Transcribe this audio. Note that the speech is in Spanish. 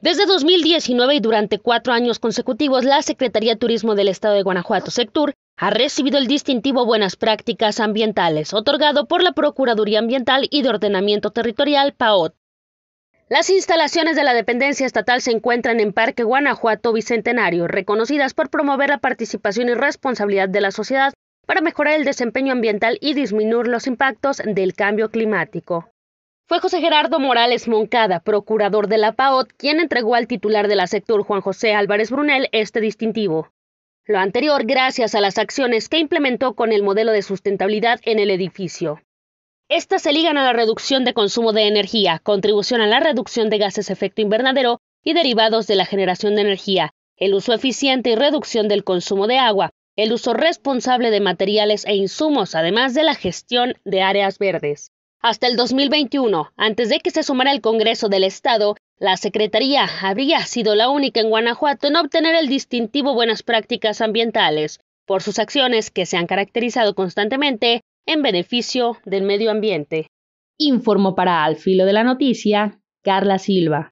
Desde 2019 y durante cuatro años consecutivos, la Secretaría de Turismo del Estado de Guanajuato, Sectur, ha recibido el distintivo Buenas Prácticas Ambientales, otorgado por la Procuraduría Ambiental y de Ordenamiento Territorial, PAOT. Las instalaciones de la dependencia estatal se encuentran en Parque Guanajuato Bicentenario, reconocidas por promover la participación y responsabilidad de la sociedad para mejorar el desempeño ambiental y disminuir los impactos del cambio climático. Fue José Gerardo Morales Moncada, procurador de la PAOT, quien entregó al titular de la sector Juan José Álvarez Brunel este distintivo. Lo anterior gracias a las acciones que implementó con el modelo de sustentabilidad en el edificio. Estas se ligan a la reducción de consumo de energía, contribución a la reducción de gases efecto invernadero y derivados de la generación de energía, el uso eficiente y reducción del consumo de agua, el uso responsable de materiales e insumos, además de la gestión de áreas verdes. Hasta el 2021, antes de que se sumara el Congreso del Estado, la Secretaría habría sido la única en Guanajuato en obtener el distintivo Buenas Prácticas Ambientales, por sus acciones que se han caracterizado constantemente en beneficio del medio ambiente. Informó para Al Filo de la Noticia, Carla Silva.